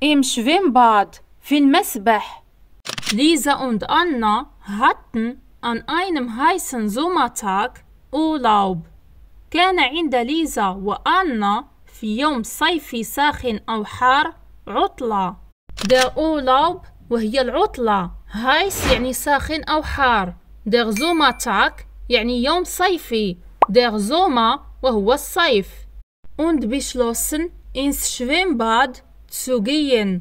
Im Schwimmbad. Viel Messbech. Lisa und Anna hatten an einem heißen Sommertag Urlaub. كان عند ليزا وأنا في يوم صيفي ساخن أو حار عطلة. Der Urlaub وهي العطلة. هايس يعني ساخن أو حار. Der Sommertag يعني يوم صيفي. Der Sommer وهو الصيف. Und beschlossen ins Schwimmbad تسوغيين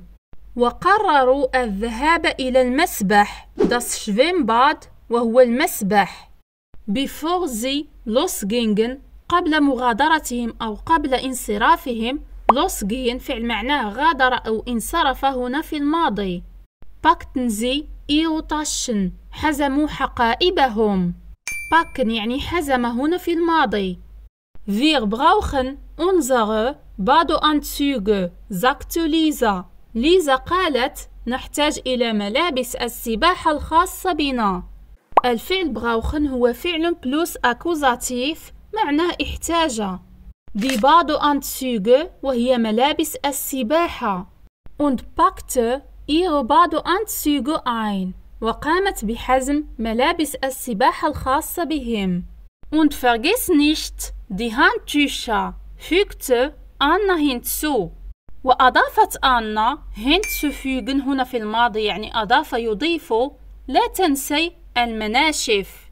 وقرروا الذهاب إلى المسبح شفين Schwimmbad وهو المسبح بفوغزي sie losgingen قبل مغادرتهم أو قبل انصرافهم لوسجين فعل معناه غادر أو انصرف هنا في الماضي باكتنزي إيوتاشن حزموا حقائبهم باكن يعني حزم هنا في الماضي فيغ brauchen انزغ بعض Anzüge, زقت ليزا ليزا قالت: نحتاج إلى ملابس السباحة الخاصة بنا. الفعل brauchen هو فعل بلوس أكوزاتيف معناه احتاج. دي بعض أنتسوغ وهي ملابس السباحة. und packte ihre بادو أنتسوغ ein. وقامت بحزم ملابس السباحة الخاصة بهم. und vergiss nicht die Handtücher. fügte آنا هندسو وأضافت آنا هندسوفيغن هنا في الماضي يعني أضاف يضيف لا تنسي المناشف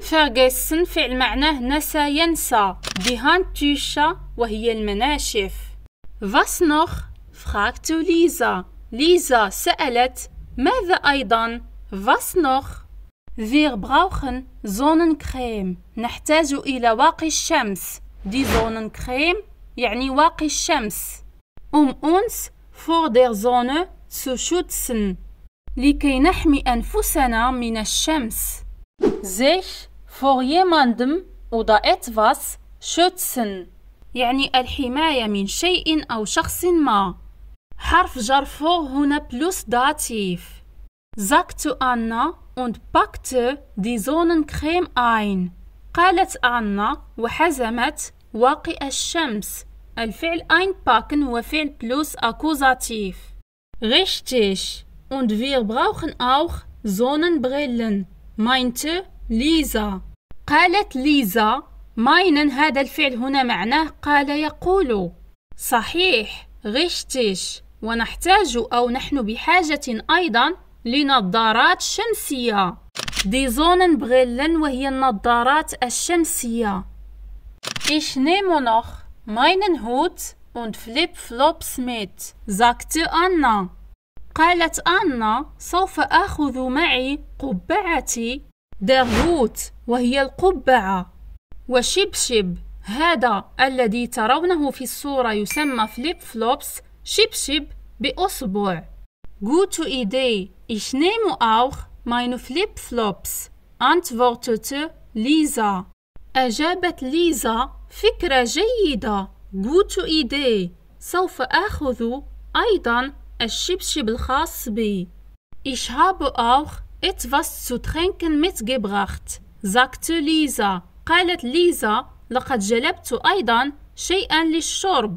فيرغسن فعل معناه نسى ينسى دي هانتوشا وهي المناشف فاس نوخ فخاكتو ليزا ليزا سألت ماذا أيضا نوخ noch براوخن زونن كريم نحتاج إلى واقي الشمس دي كريم يعني واقي الشمس أم أنس فور دير زون سوشوتسن لكي نحمي أنفسنا من الشمس sich vor يماندم ودا إتفاس شوتسن يعني الحماية من شيء أو شخص ما حرف جر vor هنا بلوس داتيف زاكت أنا und packte die Sonnencreme ein قالت أنا وحزمت واقي الشمس الفعل einpacken هو فعل بلوس أكوزاتيف richtig und wir brauchen auch Sonnenbrillen meinte ليزا قالت ليزا ماينن هذا الفعل هنا معناه قال يقول صحيح richtig ونحتاج أو نحن بحاجة أيضا لنظارات شمسية دي زونن زوننبريلن وهي النظارات الشمسية إيش nehme noch meinen Hut und Flip-Flops mit, sagte Anna. قالت أنا سوف آخذ معي قبعتي Hut وهي القبعة وشبشب هذا الذي ترونه في الصورة يسمى فليب فلوبس شبشب بأصبع Gute Idee, ich nehme auch meine فلوبس antwortete Lisa. أجابت ليزا فكرة جيدة good idea سوف آخذ أيضا الشبشب الخاص بي Ich habe auch etwas zu trinken mitgebracht sagte ليزا قالت ليزا لقد جلبت أيضا شيئا للشرب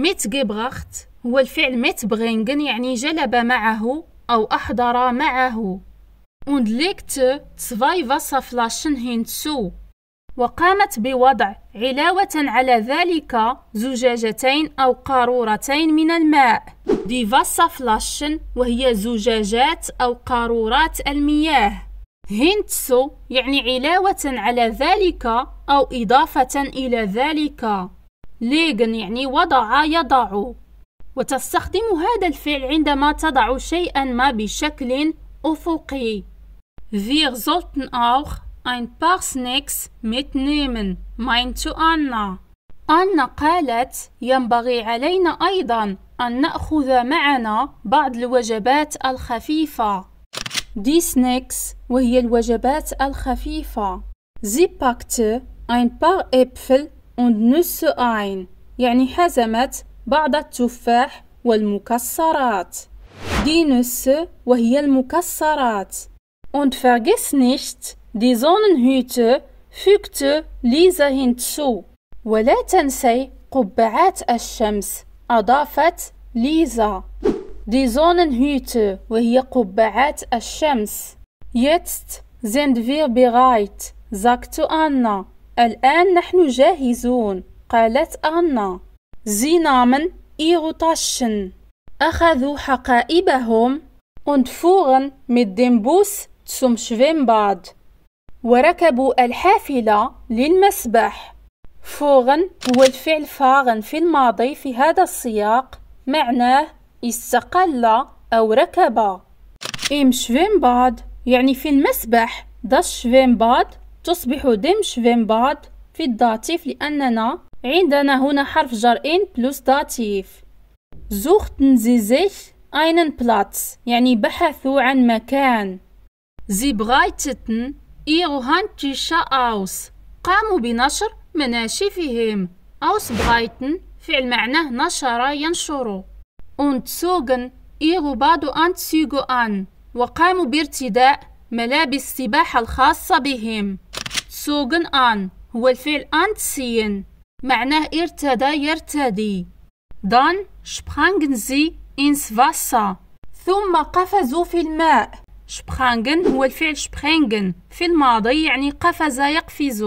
mitgebracht هو الفعل mitbringen يعني جلب معه أو أحضر معه und legte zwei Wasserflaschen hinzu وقامت بوضع علاوة على ذلك زجاجتين أو قارورتين من الماء ديفاسا فلاشن وهي زجاجات أو قارورات المياه هينتسو يعني علاوة على ذلك أو إضافة إلى ذلك ليغن يعني وضع يضع وتستخدم هذا الفعل عندما تضع شيئا ما بشكل أفقي فيغزولتن أوخ Ein paar Snacks mitnehmen, meinte Anna. أنا قالت ينبغي علينا أيضا أن نأخذ معنا بعض الوجبات الخفيفة دي سنيكس وهي الوجبات الخفيفة زي باكت ein paar Äpfel und Nüsse ein يعني حزمت بعض التفاح والمكسرات دي نس وهي المكسرات und vergiss nicht Die Sonnenhüte fügte Lisa hinzu. ولا تنسي قبعات الشمس أضافت ليزا Die Sonnenhüte وهي قبعات الشمس Jetzt sind wir bereit sagte Anna الآن نحن جاهزون قالت أنا Sie nahmen ihre Taschen أخذوا حقائبهم und fuhren mit dem Bus zum Schwimmbad وركبوا الحافلة للمسبح فوغن هو الفعل فاغن في الماضي في هذا السياق معناه استقل أو ركب إم بعد يعني في المسبح شفين شفينباد تصبح دم شفينباد في الداتيف لأننا عندنا هنا حرف جر إن بلس داتيف زوختن زي أين بلاتس يعني بحثوا عن مكان زي breiteten إيغهانتشيشا أوس قاموا بنشر مناشفهم أوس بغايتن فعل معناه نشر ينشر und zogen ihre Badeanzüge an وقاموا بارتداء ملابس السباحة الخاصة بهم zogen an هو الفعل anziehen معناه ارتدى يرتدي dann sprangen sie ins Wasser ثم قفزوا في الماء شبخانغن هو الفعل شبخانغن في الماضي يعني قفز يقفز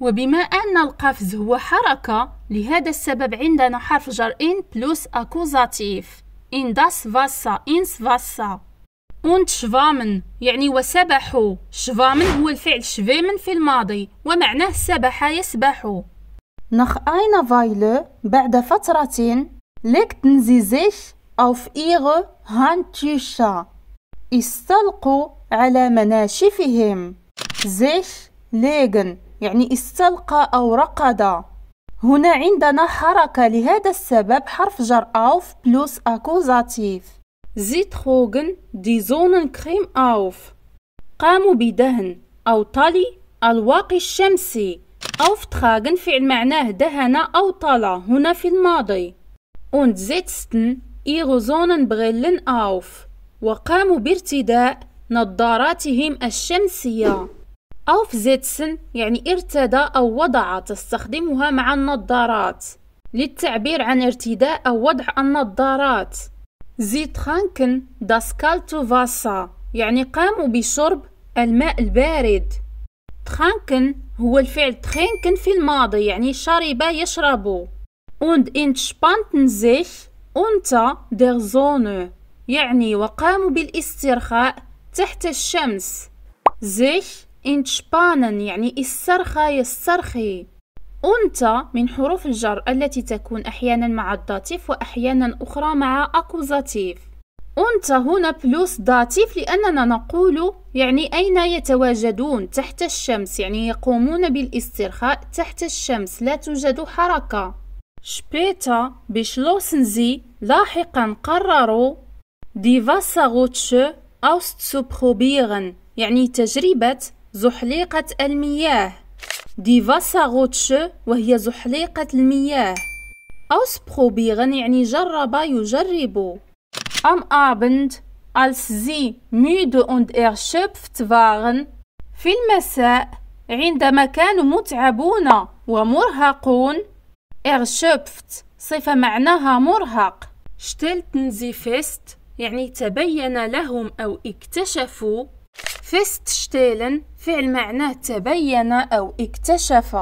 وبما أن القفز هو حركة لهذا السبب عندنا حرف جر إن بلوس أكوزاتيف إن داس فاسا إنس فاسا أونت شفامن يعني وسبحوا شفامن هو الفعل شفامن في الماضي ومعناه سبح يسبح نخ أين فايلو بعد فترة legten sie أوف إيغو هان Handtücher استلقوا على مناشفهم زيش ليغن يعني استلقى أو رقد هنا عندنا حركة لهذا السبب حرف جر بلوس أكوزاتيف زي تخوغن دي زونن كريم أوف قاموا بدهن أو طلي الواقي الشمسي تخاغن فعل معناه دهن أو طلع هنا في الماضي und setzten ihre Sonnenbrillen auf وقاموا بارتداء نظاراتهم الشمسية أوفزيتسن يعني ارتدى أو وضع تستخدمها مع النظارات للتعبير عن ارتداء أو وضع النظارات زي ترانكن فاسا يعني قاموا بشرب الماء البارد تخانكن هو الفعل تخانكن في الماضي يعني شرب يشرب und entspannten sich unter der Sonne يعني وقاموا بالاسترخاء تحت الشمس sich انشبانن يعني استرخى يسترخي أنت من حروف الجر التي تكون أحيانا مع الداتيف وأحيانا أخرى مع أكوزاتيف أنت هنا بلوس داتيف لأننا نقول يعني أين يتواجدون تحت الشمس يعني يقومون بالاسترخاء تحت الشمس لا توجد حركة شبيتا بشلوسنزي لاحقا قرروا دي فاساغوتشو auszuprobieren يعني تجربة زحليقة المياه دي فاساغوتشو وهي زحليقة المياه اوس auszuprobieren يعني جرب يجرب ام ابند als sie müde und erschöpft waren في المساء عندما كانوا متعبون ومرهقون erschöpft صفة معناها مرهق stellten sie fest يعني تبين لهم أو اكتشفوا feststellen فعل معناه تبين أو اكتشف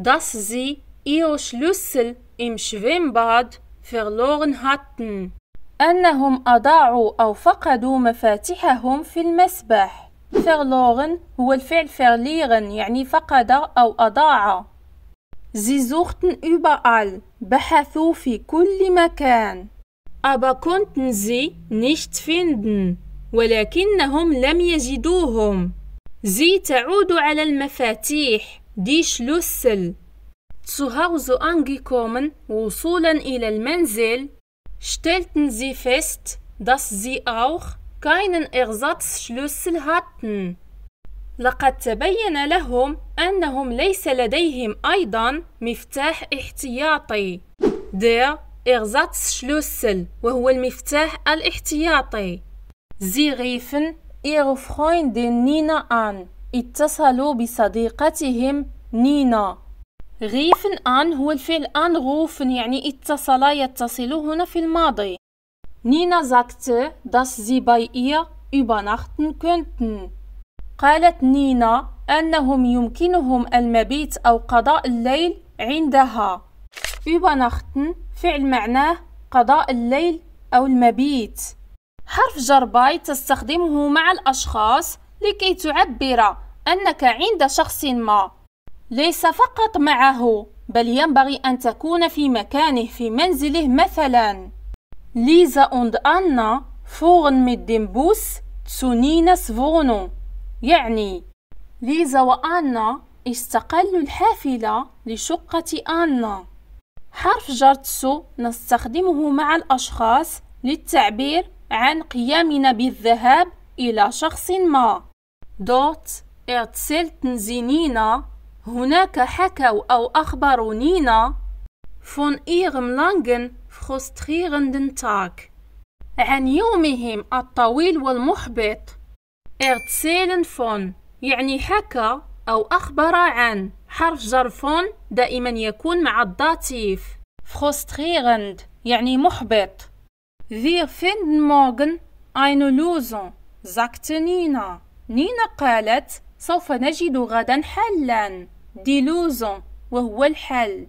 dass sie ihr Schlüssel im Schwimmbad verloren hatten أنهم أضاعوا أو فقدوا مفاتحهم في المسبح verloren هو الفعل verlieren يعني فقد أو أضاع Sie suchten überall بحثوا في كل مكان aber konnten sie nicht finden ولكنهم لم يجدوهم Sie تعود على المفاتيح Die Schlüssel Zu Hause angekommen وصولا إلى المنزل stellten sie fest, dass sie auch keinen Ersatzschlüssel hatten. لقد تبين لهم أنهم ليس لديهم أيضا مفتاح احتياطي. Der إغزاتس شلوسل وهو المفتاح الاحتياطي زي غيفن فخوين فرويندين نينا آن اتصلوا بصديقتهم نينا غيفن آن هو الفعل آن غوفن يعني اتصل يتصل هنا في الماضي نينا زاكت داس زي باي ihr übernachten könnten. قالت نينا أنهم يمكنهم المبيت أو قضاء الليل عندها. übernachten فعل معناه قضاء الليل أو المبيت حرف جر باي تستخدمه مع الأشخاص لكي تعبر أنك عند شخص ما ليس فقط معه بل ينبغي أن تكون في مكانه في منزله مثلا ليزا und أنا فوغن mit ديمبوس تسونينا سفونو يعني ليزا وأنا استقلوا الحافلة لشقة أنا حرف جر تسو نستخدمه مع الأشخاص للتعبير عن قيامنا بالذهاب إلى شخص ما دوت اتصلت نزينينا هناك حكوا أو أخبرونينا فون إيغم لانجن فخستخيغن تاك عن يومهم الطويل والمحبط ارتسيلن فون يعني حكى أو أخبر عن حرف جرفون دائما يكون مع الداتيف فروستريرند يعني محبط Wir finden morgen eine Lösung, sagte Nina. نينا قالت سوف نجد غدا حلا دي لوزون وهو الحل